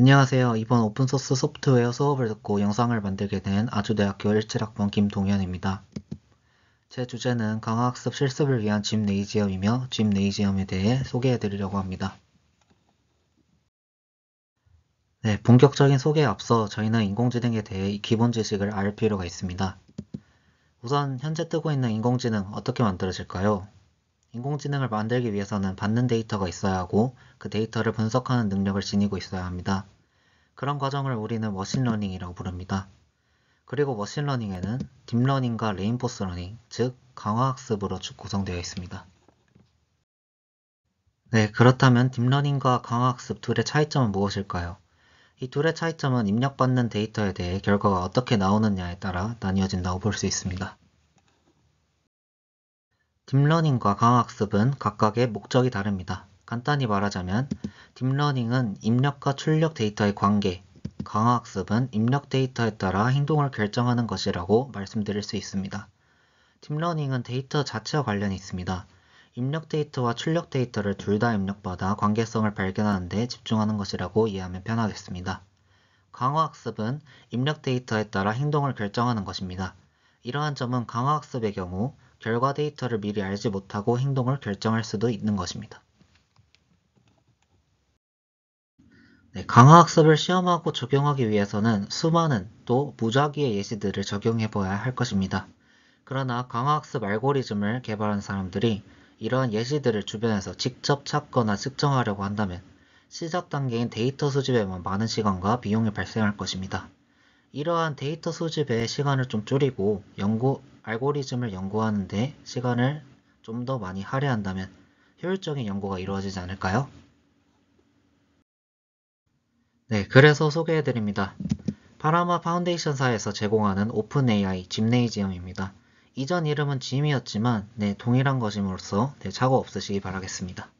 안녕하세요. 이번 오픈소스 소프트웨어 수업을 듣고 영상을 만들게 된 아주대학교 17학번 김동현입니다. 제 주제는 강화학습 실습을 위한 짐네이지엄이며 짐네이지엄에 대해 소개해드리려고 합니다. 네, 본격적인 소개에 앞서 저희는 인공지능에 대해 기본 지식을 알 필요가 있습니다. 우선 현재 뜨고 있는 인공지능 어떻게 만들어질까요? 인공지능을 만들기 위해서는 받는 데이터가 있어야 하고 그 데이터를 분석하는 능력을 지니고 있어야 합니다. 그런 과정을 우리는 머신러닝이라고 부릅니다. 그리고 머신러닝에는 딥러닝과 레인포스 러닝, 즉 강화학습으로 구성되어 있습니다. 네, 그렇다면 딥러닝과 강화학습 둘의 차이점은 무엇일까요? 이 둘의 차이점은 입력받는 데이터에 대해 결과가 어떻게 나오느냐에 따라 나뉘어진다고 볼 수 있습니다. 딥러닝과 강학습은 각각의 목적이 다릅니다. 간단히 말하자면 딥러닝은 입력과 출력 데이터의 관계, 강화학습은 입력 데이터에 따라 행동을 결정하는 것이라고 말씀드릴 수 있습니다. 딥러닝은 데이터 자체와 관련이 있습니다. 입력 데이터와 출력 데이터를 둘 다 입력받아 관계성을 발견하는데 집중하는 것이라고 이해하면 편하겠습니다. 강화학습은 입력 데이터에 따라 행동을 결정하는 것입니다. 이러한 점은 강화학습의 경우 결과 데이터를 미리 알지 못하고 행동을 결정할 수도 있는 것입니다. 네, 강화학습을 시험하고 적용하기 위해서는 수많은 또 무작위의 예시들을 적용해 봐야 할 것입니다. 그러나 강화학습 알고리즘을 개발한 사람들이 이러한 예시들을 주변에서 직접 찾거나 측정하려고 한다면 시작 단계인 데이터 수집에만 많은 시간과 비용이 발생할 것입니다. 이러한 데이터 수집의 시간을 좀 줄이고 연구 알고리즘을 연구하는데 시간을 좀 더 많이 할애한다면 효율적인 연구가 이루어지지 않을까요? 네, 그래서 소개해드립니다. 파라마 파운데이션사에서 제공하는 오픈AI 짐네이지엄입니다. 이전 이름은 짐이었지만 네, 동일한 것임으로써 네, 착오 없으시기 바라겠습니다.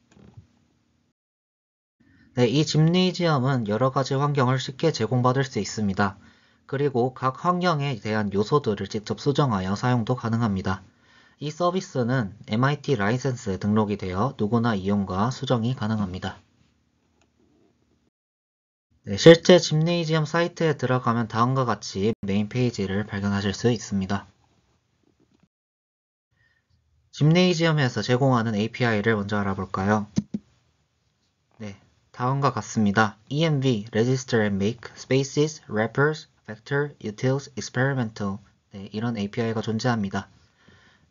네, 이 짐네이지엄은 여러 가지 환경을 쉽게 제공받을 수 있습니다. 그리고 각 환경에 대한 요소들을 직접 수정하여 사용도 가능합니다. 이 서비스는 MIT 라이센스에 등록이 되어 누구나 이용과 수정이 가능합니다. 네, 실제 짐네이지엄 사이트에 들어가면 다음과 같이 메인 페이지를 발견하실 수 있습니다. 짐네이지엄에서 제공하는 API를 먼저 알아볼까요? 네, 다음과 같습니다. EMV, Register and Make, Spaces, Wrappers, Vector Utils Experimental 네, 이런 API가 존재합니다.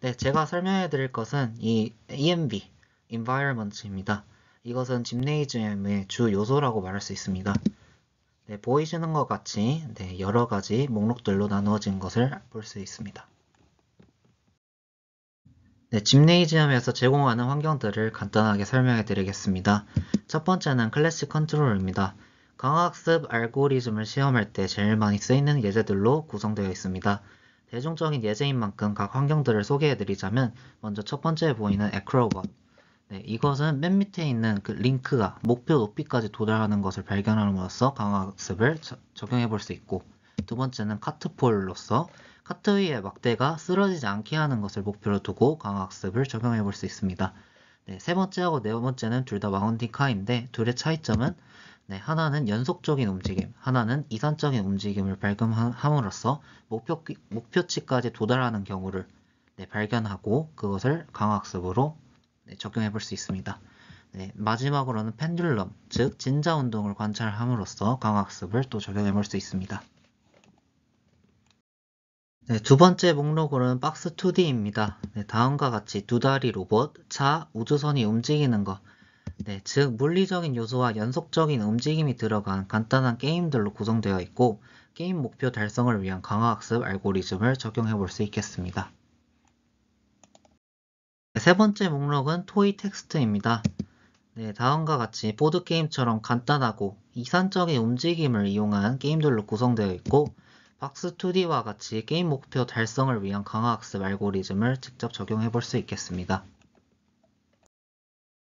네, 제가 설명해 드릴 것은 이 EMB, Environment입니다. 이것은 m n a 짐네이 m 의주 요소라고 말할 수 있습니다. 네, 보이시는 것 같이 네, 여러 가지 목록들로 나누어진 것을 볼 수 있습니다. 네, a 네이지 m 에서 제공하는 환경들을 간단하게 설명해 드리겠습니다. 첫 번째는 클래식 컨트롤입니다. 강화학습 알고리즘을 시험할 때 제일 많이 쓰이는 예제들로 구성되어 있습니다. 대중적인 예제인 만큼 각 환경들을 소개해드리자면 먼저 첫 번째 보이는 에크로봇 네, 이것은 맨 밑에 있는 그 링크가 목표 높이까지 도달하는 것을 발견함으로써 강화학습을 저, 적용해 볼 수 있고 두 번째는 카트폴로서 카트 위에 막대가 쓰러지지 않게 하는 것을 목표로 두고 강화학습을 적용해 볼 수 있습니다. 네, 세 번째하고 네 번째는 둘 다 마운틴 카인데 둘의 차이점은 네, 하나는 연속적인 움직임, 하나는 이산적인 움직임을 발견함으로써 목표, 목표치까지 도달하는 경우를 네, 발견하고 그것을 강화학습으로 네, 적용해 볼 수 있습니다. 네, 마지막으로는 펜듈럼, 즉 진자 운동을 관찰함으로써 강화학습을 또 적용해 볼 수 있습니다. 네, 두 번째 목록으로는 박스 2D입니다. 네, 다음과 같이 두 다리 로봇, 차, 우주선이 움직이는 것, 네, 즉 물리적인 요소와 연속적인 움직임이 들어간 간단한 게임들로 구성되어 있고 게임 목표 달성을 위한 강화학습 알고리즘을 적용해 볼 수 있겠습니다. 네, 세 번째 목록은 토이 텍스트입니다. 네, 다음과 같이 보드게임처럼 간단하고 이산적인 움직임을 이용한 게임들로 구성되어 있고 박스2D와 같이 게임 목표 달성을 위한 강화학습 알고리즘을 직접 적용해 볼 수 있겠습니다.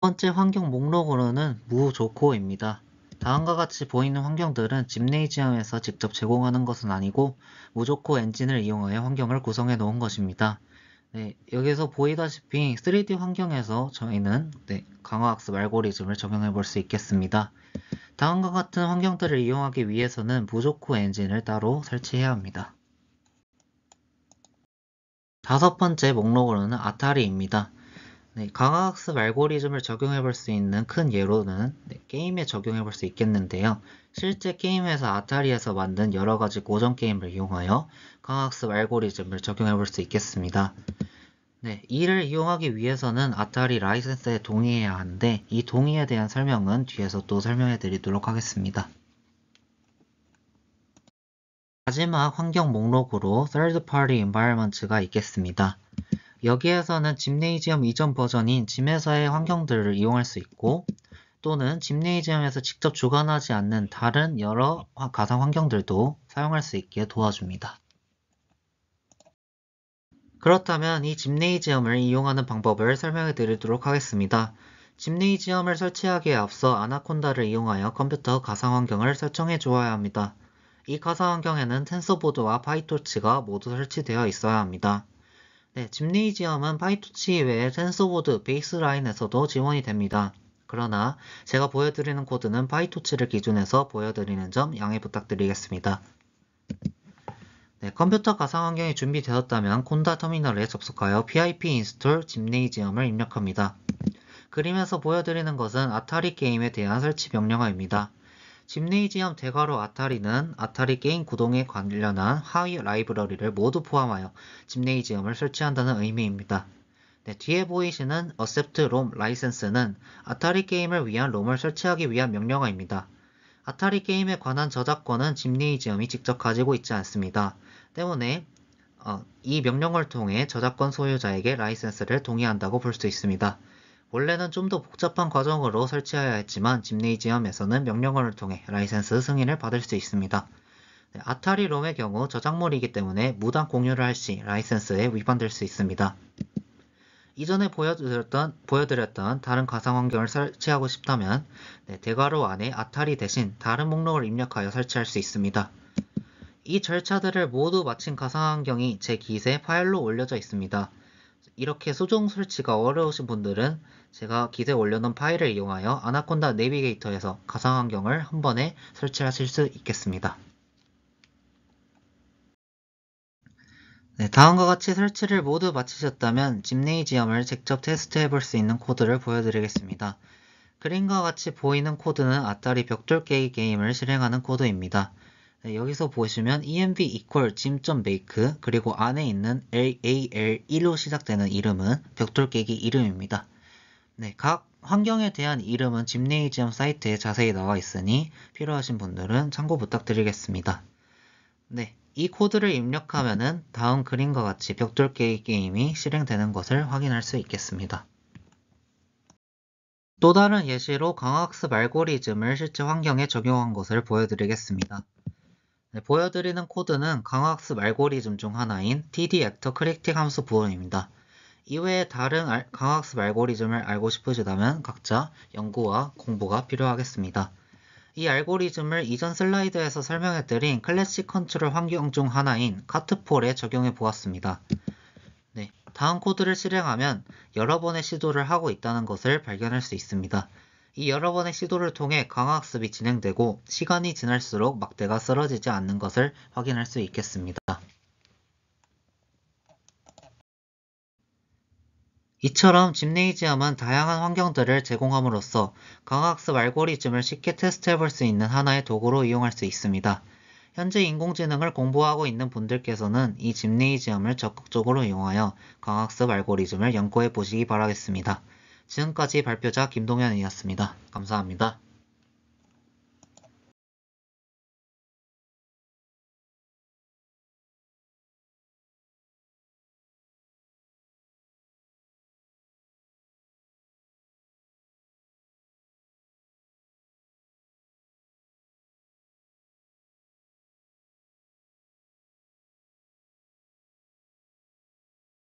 번째 환경 목록으로는 무조코입니다. 다음과 같이 보이는 환경들은 집네이지엄에서 직접 제공하는 것은 아니고 무조코 엔진을 이용하여 환경을 구성해 놓은 것입니다. 네, 여기서 보이다시피 3D 환경에서 저희는 네, 강화학습 알고리즘을 적용해 볼 수 있겠습니다. 다음과 같은 환경들을 이용하기 위해서는 무조코 엔진을 따로 설치해야 합니다. 다섯 번째 목록으로는 아타리입니다. 네, 강화학습 알고리즘을 적용해 볼 수 있는 큰 예로는 네, 게임에 적용해 볼 수 있겠는데요. 실제 게임 에서 아타리에서 만든 여러 가지 고전 게임을 이용하여 강화학습 알고리즘을 적용해 볼 수 있겠습니다. 네, 이를 이용하기 위해서는 아타리 라이센스에 동의해야 하는데 이 동의에 대한 설명은 뒤에서 또 설명해 드리도록 하겠습니다. 마지막 환경 목록으로 Third Party Environment가 있겠습니다. 여기에서는 짐네이지엄 이전 버전인 짐에서의 환경들을 이용할 수 있고 또는 짐네이지엄에서 직접 주관하지 않는 다른 여러 가상 환경들도 사용할 수 있게 도와줍니다. 그렇다면 이 짐네이지엄을 이용하는 방법을 설명해 드리도록 하겠습니다. 짐네이지엄을 설치하기에 앞서 아나콘다를 이용하여 컴퓨터 가상환경을 설정해 주어야 합니다. 이 가상환경에는 텐서보드와 파이토치가 모두 설치되어 있어야 합니다. 네, 짐네이지엄은 파이토치 외에 센서보드, 베이스라인에서도 지원이 됩니다. 그러나 제가 보여드리는 코드는 파이토치를 기준해서 보여드리는 점 양해 부탁드리겠습니다. 네, 컴퓨터 가상 환경이 준비되었다면 콘다 터미널에 접속하여 pip 인스톨 짐네이지엄을 입력합니다. 그림에서 보여드리는 것은 아타리 게임에 대한 설치 명령어입니다. 짐네이지엄 대괄호 아타리는 아타리 게임 구동에 관련한 하위 라이브러리를 모두 포함하여 짐네이지엄을 설치한다는 의미입니다. 네, 뒤에 보이시는 accept 롬 라이센스는 아타리 게임을 위한 롬을 설치하기 위한 명령어입니다. 아타리 게임에 관한 저작권은 짐네이지엄이 직접 가지고 있지 않습니다. 때문에 어, 이명령을 통해 저작권 소유자에게 라이센스를 동의한다고 볼 수 있습니다. 원래는 좀 더 복잡한 과정으로 설치해야 했지만 짐네이지엄에서는 명령어를 통해 라이센스 승인을 받을 수 있습니다. 네, 아타리 롬의 경우 저작물이기 때문에 무단 공유를 할 시 라이센스에 위반될 수 있습니다. 이전에 보여드렸던, 보여드렸던 다른 가상 환경을 설치하고 싶다면 네, 대괄호 안에 아타리 대신 다른 목록을 입력하여 설치할 수 있습니다. 이 절차들을 모두 마친 가상 환경이 제 기세 파일로 올려져 있습니다. 이렇게 수정 설치가 어려우신 분들은 제가 기대 올려놓은 파일을 이용하여 아나콘다 내비게이터에서 가상환경을 한 번에 설치하실 수 있겠습니다. 네, 다음과 같이 설치를 모두 마치셨다면 짐네이지엄을 직접 테스트해 볼 수 있는 코드를 보여드리겠습니다. 그림과 같이 보이는 코드는 아타리 벽돌 깨기 게임을 실행하는 코드입니다. 네, 여기서 보시면 env equal sim.make 그리고 안에 있는 lal1로 시작되는 이름은 벽돌 깨기 이름입니다. 네, 각 환경에 대한 이름은 짐네이지엄 사이트에 자세히 나와 있으니 필요하신 분들은 참고 부탁드리겠습니다. 네, 이 코드를 입력하면은 다음 그림과 같이 벽돌 깨기 게임이 실행되는 것을 확인할 수 있겠습니다. 또 다른 예시로 강학습 알고리즘을 실제 환경에 적용한 것을 보여드리겠습니다. 네, 보여드리는 코드는 강화학습 알고리즘 중 하나인 DD 액터 크리틱 함수 부원입니다. 이외에 다른 알, 강화학습 알고리즘을 알고 싶으시다면 각자 연구와 공부가 필요하겠습니다. 이 알고리즘을 이전 슬라이드에서 설명해드린 클래식 컨트롤 환경 중 하나인 카트폴에 적용해 보았습니다. 네, 다음 코드를 실행하면 여러 번의 시도를 하고 있다는 것을 발견할 수 있습니다. 이 여러 번의 시도를 통해 강화학습이 진행되고 시간이 지날수록 막대가 쓰러지지 않는 것을 확인할 수 있겠습니다. 이처럼 짐네이지엄은 다양한 환경들을 제공함으로써 강화학습 알고리즘을 쉽게 테스트해볼 수 있는 하나의 도구로 이용할 수 있습니다. 현재 인공지능을 공부하고 있는 분들께서는 이 짐네이지엄을 적극적으로 이용하여 강학습 알고리즘을 연구해 보시기 바라겠습니다. 지금까지 발표자 김동현이었습니다. 감사합니다.